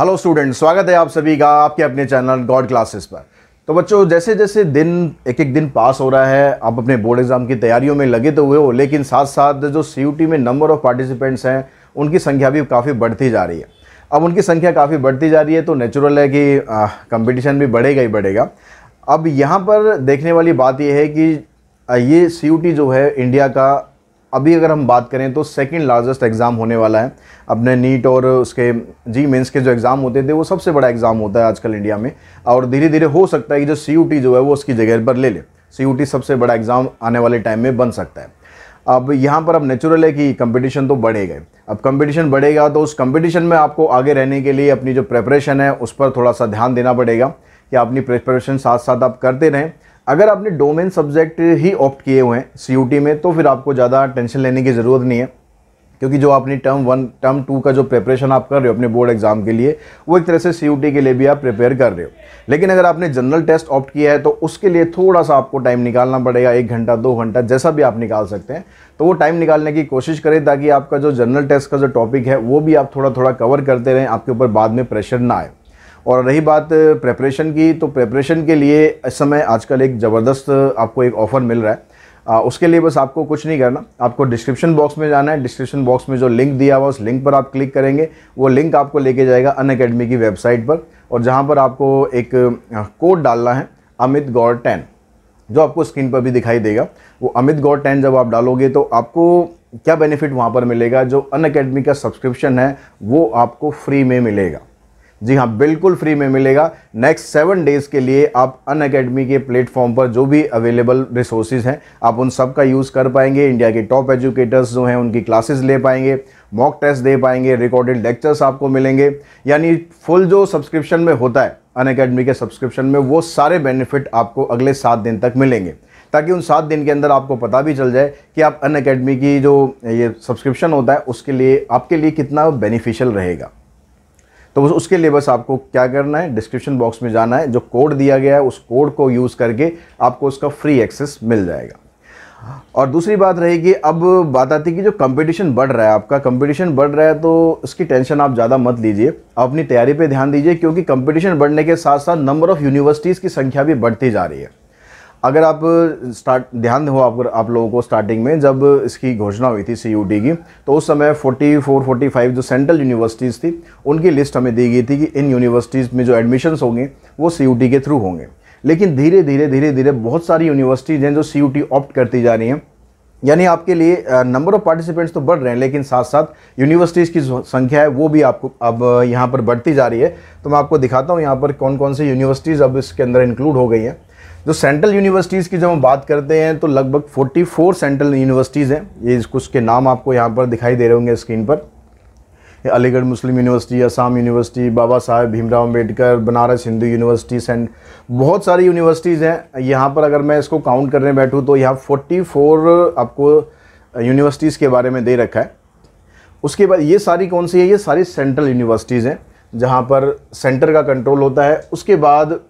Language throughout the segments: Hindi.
हेलो स्टूडेंट स्वागत है आप सभी का आपके अपने चैनल गॉड क्लासेस पर तो बच्चों जैसे जैसे दिन एक एक दिन पास हो रहा है आप अपने बोर्ड एग्ज़ाम की तैयारियों में लगे तो हुए हो लेकिन साथ साथ जो सी में नंबर ऑफ़ पार्टिसिपेंट्स हैं उनकी संख्या भी काफ़ी बढ़ती जा रही है अब उनकी संख्या काफ़ी बढ़ती जा रही है तो नेचुरल है कि कंपटीशन भी बढ़ेगा ही बढ़ेगा अब यहाँ पर देखने वाली बात यह है कि ये सी जो है इंडिया का अभी अगर हम बात करें तो सेकंड लार्जेस्ट एग्ज़ाम होने वाला है अपने नीट और उसके जी मेंस के जो एग्ज़ाम होते थे वो सबसे बड़ा एग्ज़ाम होता है आजकल इंडिया में और धीरे धीरे हो सकता है कि जो सी जो है वो उसकी जगह पर ले ले सी सबसे बड़ा एग्ज़ाम आने वाले टाइम में बन सकता है अब यहाँ पर अब नेचुरल है कि कंपटीशन तो बढ़ेगा अब कंपटीशन बढ़ेगा तो उस कंपटीशन में आपको आगे रहने के लिए अपनी जो प्रेपरेशन है उस पर थोड़ा सा ध्यान देना पड़ेगा कि अपनी प्रेपरेशन साथ साथ आप करते रहें अगर आपने डोमेन सब्जेक्ट ही ऑप्ट किए हुए हैं सी में तो फिर आपको ज़्यादा टेंशन लेने की ज़रूरत नहीं है क्योंकि जो आपने टर्म वन टर्म टू का जो प्रिपरेशन आप कर रहे हो अपने बोर्ड एग्जाम के लिए वो एक तरह से सी के लिए भी आप प्रिपेयर कर रहे हो लेकिन अगर आपने जनरल टेस्ट ऑप्ट किया है तो उसके लिए थोड़ा सा आपको टाइम निकालना पड़ेगा एक घंटा दो घंटा जैसा भी आप निकाल सकते हैं तो वो टाइम निकालने की कोशिश करें ताकि आपका जो जनरल टेस्ट का जो टॉपिक है वो भी आप थोड़ा थोड़ा कवर करते रहें आपके ऊपर बाद में प्रेशर ना आए और रही बात प्रेपरेशन की तो प्रेपरेशन के लिए इस समय आजकल एक ज़बरदस्त आपको एक ऑफ़र मिल रहा है आ, उसके लिए बस आपको कुछ नहीं करना आपको डिस्क्रिप्शन बॉक्स में जाना है डिस्क्रिप्शन बॉक्स में जो लिंक दिया हुआ उस लिंक पर आप क्लिक करेंगे वो लिंक आपको लेके जाएगा अन अकेडमी की वेबसाइट पर और जहाँ पर आपको एक कोड डालना है अमित गौर टेन जो आपको स्क्रीन पर भी दिखाई देगा वो अमित गौर टेन जब आप डालोगे तो आपको क्या बेनिफिट वहाँ पर मिलेगा जो अन अकेडमी का सब्सक्रिप्शन है वो आपको फ्री में मिलेगा जी हाँ बिल्कुल फ्री में मिलेगा नेक्स्ट सेवन डेज़ के लिए आप अन अकेडमी के प्लेटफॉर्म पर जो भी अवेलेबल रिसोर्सेज हैं आप उन सब का यूज़ कर पाएंगे इंडिया के टॉप एजुकेटर्स जो हैं उनकी क्लासेस ले पाएंगे मॉक टेस्ट दे पाएंगे रिकॉर्डेड लेक्चर्स आपको मिलेंगे यानी फुल जो सब्सक्रिप्शन में होता है अन अकेडमी के सब्सक्रिप्शन में वो सारे बेनिफिट आपको अगले सात दिन तक मिलेंगे ताकि उन सात दिन के अंदर आपको पता भी चल जाए कि आप अन अकेडमी की जो ये सब्सक्रिप्शन होता है उसके लिए आपके लिए कितना बेनिफिशियल रहेगा तो बस उसके लिए बस आपको क्या करना है डिस्क्रिप्शन बॉक्स में जाना है जो कोड दिया गया है उस कोड को यूज़ करके आपको उसका फ्री एक्सेस मिल जाएगा और दूसरी बात रहेगी अब बात आती है कि जो कंपटीशन बढ़ रहा है आपका कंपटीशन बढ़ रहा है तो उसकी टेंशन आप ज़्यादा मत लीजिए आप अपनी तैयारी पे ध्यान दीजिए क्योंकि कंपटीशन बढ़ने के साथ साथ नंबर ऑफ़ यूनिवर्सिटीज़ की संख्या भी बढ़ती जा रही है अगर आप स्टार्ट ध्यान हो आप आप लोगों को स्टार्टिंग में जब इसकी घोषणा हुई थी सी की तो उस समय 44 45 जो सेंट्रल यूनिवर्सिटीज़ थी उनकी लिस्ट हमें दी गई थी कि इन यूनिवर्सिटीज़ में जो एडमिशन्स होंगे वो सी के थ्रू होंगे लेकिन धीरे धीरे धीरे धीरे बहुत सारी यूनिवर्सिटीज़ हैं जो सी ऑप्ट करती जा रही हैं यानी आपके लिए नंबर ऑफ़ पार्टिसिपेंट्स तो बढ़ रहे हैं लेकिन साथ साथ यूनिवर्सिटीज़ की संख्या है वो भी आपको अब यहाँ पर बढ़ती जा रही है तो मैं आपको दिखाता हूँ यहाँ पर कौन कौन सी यूनिवर्सिटीज़ अब इसके अंदर इंक्लूड हो गई हैं जो सेंट्रल यूनिवर्सिटीज़ की जब हम बात करते हैं तो लगभग 44 सेंट्रल यूनिवर्सिटीज़ हैं ये कुछ के नाम आपको यहाँ पर दिखाई दे रहे होंगे स्क्रीन पर Aligarh Muslim university Assam university Baba Saheb Bhimrao Ambedkar Banaras Hindu university saint बहुत सारी यूनिवर्सिटीज़ हैं यहाँ पर अगर मैं इसको काउंट करने बैठूँ तो यहाँ फोर्टी आपको यूनिवर्सिटीज़ के बारे में दे रखा है उसके बाद ये सारी कौन सी है ये सारी सेंट्रल यूनिवर्सिटीज़ हैं जहाँ पर सेंटर का कंट्रोल होता है उसके बाद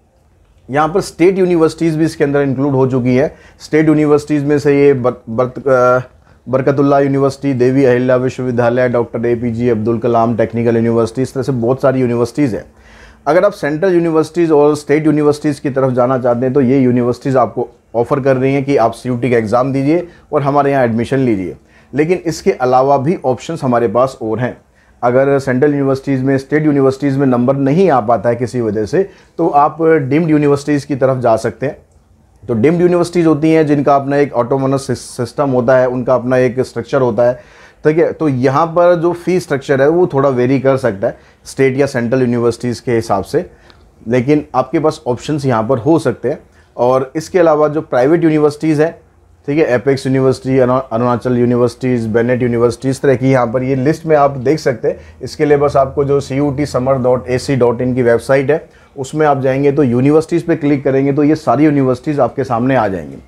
यहाँ पर स्टेट यूनिवर्सिटीज़ भी इसके अंदर इंक्लूड हो चुकी हैं स्टेट यूनिवर्सिटीज़ में से ये बर, बरकतुल्ला यूनिवर्सिटी देवी अहिल्ला विश्वविद्यालय doctor A P J Abdul Kalam technical university इस तरह से बहुत सारी यूनिवर्सिटीज़ हैं अगर आप सेंट्रल यूनिवर्सिटीज़ और स्टेट यूनिवर्सिटीज़ की तरफ जाना चाहते हैं तो ये यूनिवर्सिटीज़ आपको ऑफ़र कर रही हैं कि आप सी का एग्ज़ाम दीजिए और हमारे यहाँ एडमिशन लीजिए लेकिन इसके अलावा भी ऑप्शंस हमारे पास और हैं अगर सेंट्रल यूनिवर्सिटीज़ में स्टेट यूनिवर्सिटीज़ में नंबर नहीं आ पाता है किसी वजह से तो आप डिम्ड यूनिवर्सिटीज़ की तरफ जा सकते हैं तो डिम्ड यूनिवर्सिटीज़ होती हैं जिनका अपना एक ऑटोमोनस सिस्टम होता है उनका अपना एक स्ट्रक्चर होता है ठीक है तो यहाँ पर जो फ़ी स्ट्रक्चर है वो थोड़ा वेरी कर सकता है स्टेट या सेंट्रल यूनिवर्सिटीज़ के हिसाब से लेकिन आपके पास ऑप्शंस यहाँ पर हो सकते हैं और इसके अलावा जो प्राइवेट यूनिवर्सिटीज़ हैं ठीक है Apex university Arunachal universities Bennett university इस तरह की यहाँ पर ये लिस्ट में आप देख सकते हैं इसके लिए बस आपको जो सी यू टी समर dot A C dot in की वेबसाइट है उसमें आप जाएंगे तो यूनिवर्सिटीज़ पे क्लिक करेंगे तो ये सारी यूनिवर्सिटीज़ आपके सामने आ जाएंगी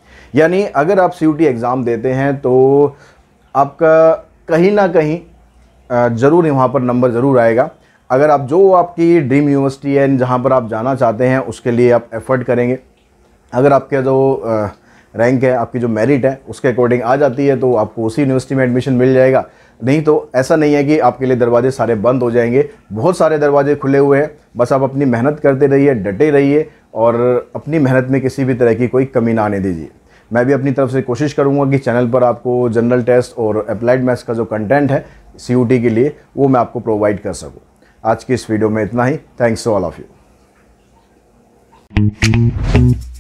यानी अगर आप सी एग्ज़ाम देते हैं तो आपका कहीं ना कहीं ज़रूर वहाँ पर नंबर ज़रूर आएगा अगर आप जो आपकी ड्रीम यूनिवर्सिटी है जहाँ पर आप जाना चाहते हैं उसके लिए आप एफ़र्ट करेंगे अगर आपके जो रैंक है आपकी जो मेरिट है उसके अकॉर्डिंग आ जाती है तो आपको उसी यूनिवर्सिटी में एडमिशन मिल जाएगा नहीं तो ऐसा नहीं है कि आपके लिए दरवाजे सारे बंद हो जाएंगे बहुत सारे दरवाजे खुले हुए हैं बस आप अपनी मेहनत करते रहिए डटे रहिए और अपनी मेहनत में किसी भी तरह की कोई कमी ना आने दीजिए मैं भी अपनी तरफ से कोशिश करूँगा कि चैनल पर आपको जनरल टेस्ट और अप्लाइड मैथ्स का जो कंटेंट है सी के लिए वो मैं आपको प्रोवाइड कर सकूँ आज की इस वीडियो में इतना ही thanks to all of you